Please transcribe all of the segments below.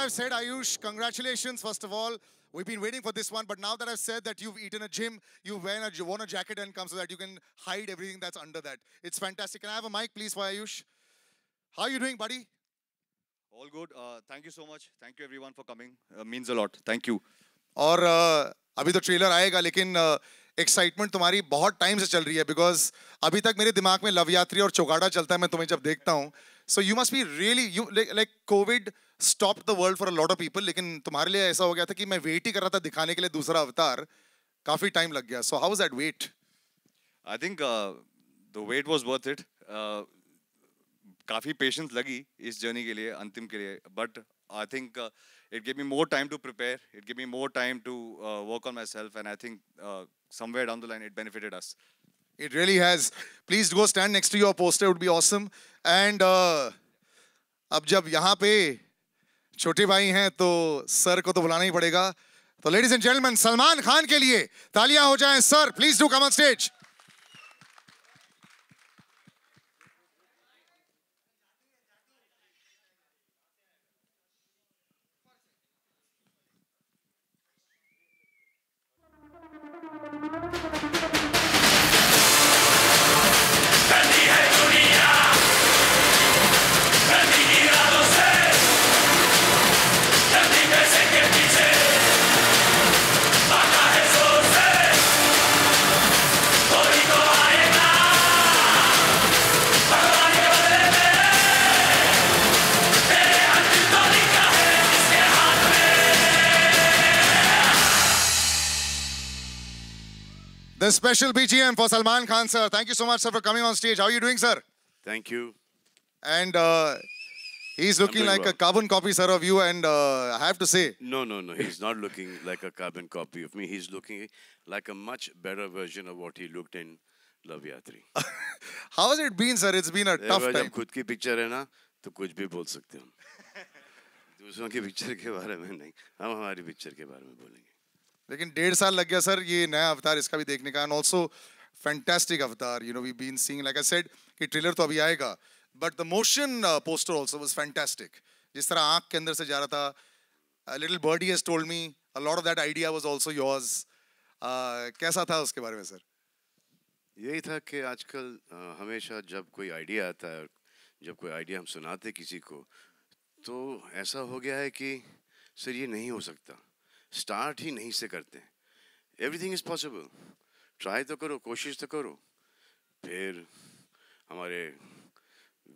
I've said, Ayush, congratulations, first of all. We've been waiting for this one, but now that I've said that you've eaten a gym, you've worn a, worn a jacket and come so that you can hide everything that's under that. It's fantastic. Can I have a mic, please, for Ayush? How are you doing, buddy? All good. Uh, thank you so much. Thank you, everyone, for coming. Uh, means a lot. Thank you. और uh, अभी तो trailer आएगा लेकिन excitement तुम्हारी बहुत time से चल रही है बिकॉज अभी तक मेरे दिमाग में लव यात्री और चौगाड़ा चलता है मैं तुम्हें जब देखता हूँ so you must be really you like covid stop the world for a lot of people लेकिन तुम्हारे लिए ऐसा हो गया था कि मैं वेट ही कर रहा था दिखाने के लिए दूसरा अवतार काफी टाइम लग गया so how is that wait I think the wait was worth it काफी पेशेंस लगी इस जर्नी के लिए अंतिम के लिए but I think it gave me more time to prepare it gave me more time to work on myself and I think somewhere down the line it benefited us it really has please go stand next to your poster would be awesome and अब जब यहां पे छोटे भाई हैं तो sir को तो बुलाना ही पड़ेगा तो ladies and gentleman Salman Khan के लिए तालियां हो जाए sir please do come on stage special BGM for Salman Khan, sir. Thank you so much, sir, for coming on stage. How are you doing, sir? Thank you. And uh, he's looking like well. a carbon copy, sir, of you. And uh, I have to say... No, no, no. He's not looking like a carbon copy of me. He's looking like a much better version of what he looked in Love Yatri. How has it been, sir? It's been a eh, tough time. जब खुद की picture है ना, तो कुछ भी बोल सकते हम. दूसरों की picture के बारे में नहीं. हम हमारी picture के बारे में बोलेंगे. लेकिन डेढ़ साल लग गया सर ये नया अवतार इसका भी देखने का and also fantastic avatar you know we been seeing like I said कि ट्रेलर तो अभी आएगा but the motion poster also was fantastic जिस तरह आँख के अंदर से जा रहा था little birdie has told me a lot of that idea was also yours कैसा था उसके बारे में सर यही था कि आजकल uh, हमेशा जब कोई आइडिया आता है जब कोई आइडिया हम सुनाते किसी को तो ऐसा हो गया है कि सर ये नहीं हो सकता स्टार्ट ही नहीं से करते हैं एवरीथिंग इज़ पॉसिबल ट्राई तो करो कोशिश तो करो फिर हमारे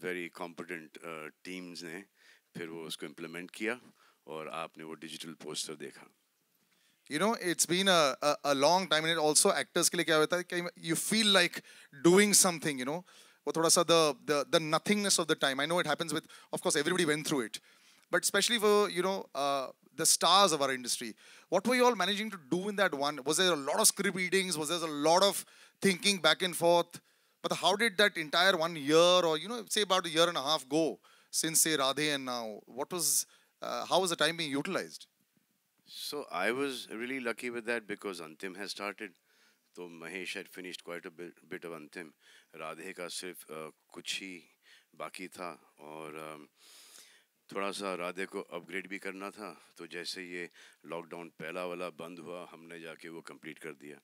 वेरी कॉम्पिटेंट टीम्स ने फिर वो उसको इम्प्लीमेंट किया और आपने वो डिजिटल पोस्टर देखा you know it's been a, a, a long time and it also actors ke liye kya hota hai you feel like doing something you know वो थोड़ा सा the the the nothingness of the time i know it happens with of course everybody went through it but especially for you know uh, the stars of our industry. What were you all managing to do in that one? Was there a lot of script readings? Was there a lot of thinking back and forth? But how did that entire one year, or you know, say about a year and a half go since say Radhe and now? What was uh, how was the time being utilized? So I was really lucky with that because Antim has started. So Mahesh had finished quite a bit, bit of Antim. Radhe ka sirf uh, kuch hi baki tha. और थोड़ा सा राधे को upgrade भी करना था तो जैसे ये लॉकडाउन पहला वाला बंद हुआ हमने जाके वो कंप्लीट कर दिया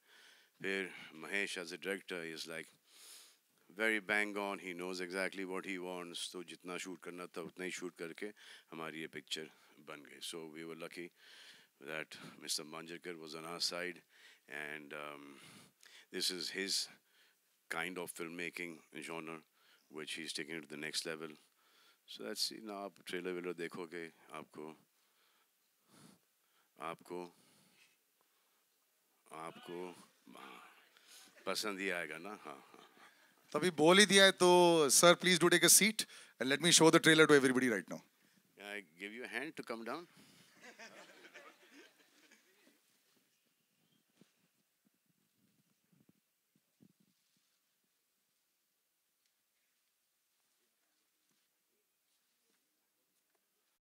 फिर Mahesh as a director is like very bang on he knows exactly what he wants तो जितना शूट करना था उतना ही शूट करके हमारी ये पिक्चर बन गई so we were lucky that mister Manjrekar was on our side and this is his kind of film making genre which he is taking to the next level so that's ना आप trailer velar देखोगे आपको आपको आपको हाँ, पसंद ही आएगा ना हाँ हाँ तो बोल ही दिया है तो sir please do take a seat and let me show the trailer to everybody right now I give you hand to come down